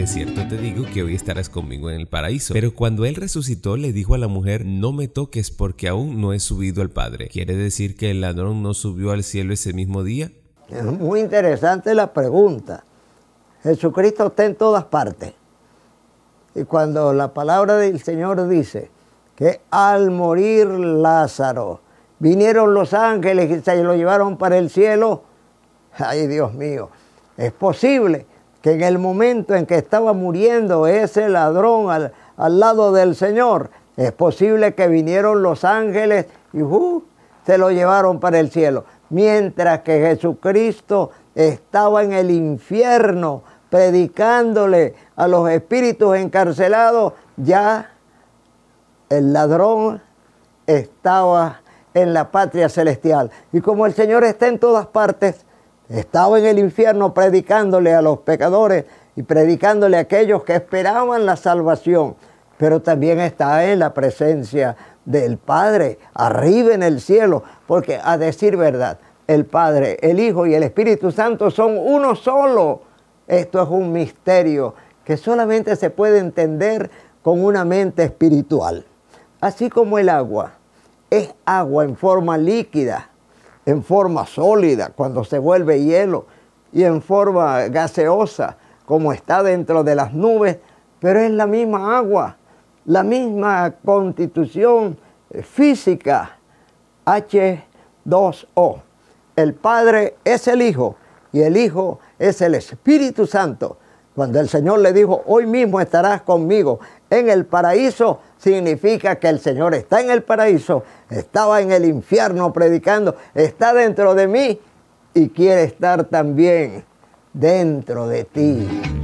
de cierto te digo que hoy estarás conmigo en el paraíso. Pero cuando él resucitó le dijo a la mujer, no me toques porque aún no he subido al Padre. ¿Quiere decir que el ladrón no subió al cielo ese mismo día? Es muy interesante la pregunta. Jesucristo está en todas partes. Y cuando la palabra del Señor dice que al morir Lázaro vinieron los ángeles y se lo llevaron para el cielo, ay Dios mío, es posible que en el momento en que estaba muriendo ese ladrón al, lado del Señor, es posible que vinieron los ángeles y uh, se lo llevaron para el cielo. Mientras que Jesucristo estaba en el infierno predicándole a los espíritus encarcelados, ya el ladrón estaba en la patria celestial. Y como el Señor está en todas partes, estaba en el infierno predicándole a los pecadores y predicándole a aquellos que esperaban la salvación. Pero también está en la presencia del Padre, arriba en el cielo, porque a decir verdad, el Padre, el Hijo y el Espíritu Santo son uno solo. Esto es un misterio que solamente se puede entender con una mente espiritual. Así como el agua es agua en forma líquida, en forma sólida cuando se vuelve hielo y en forma gaseosa como está dentro de las nubes, pero es la misma agua, la misma constitución eh, física H2O. El Padre es el Hijo y el Hijo es el Espíritu Santo. Cuando el Señor le dijo, hoy mismo estarás conmigo en el paraíso, significa que el Señor está en el paraíso, estaba en el infierno predicando, está dentro de mí y quiere estar también dentro de ti.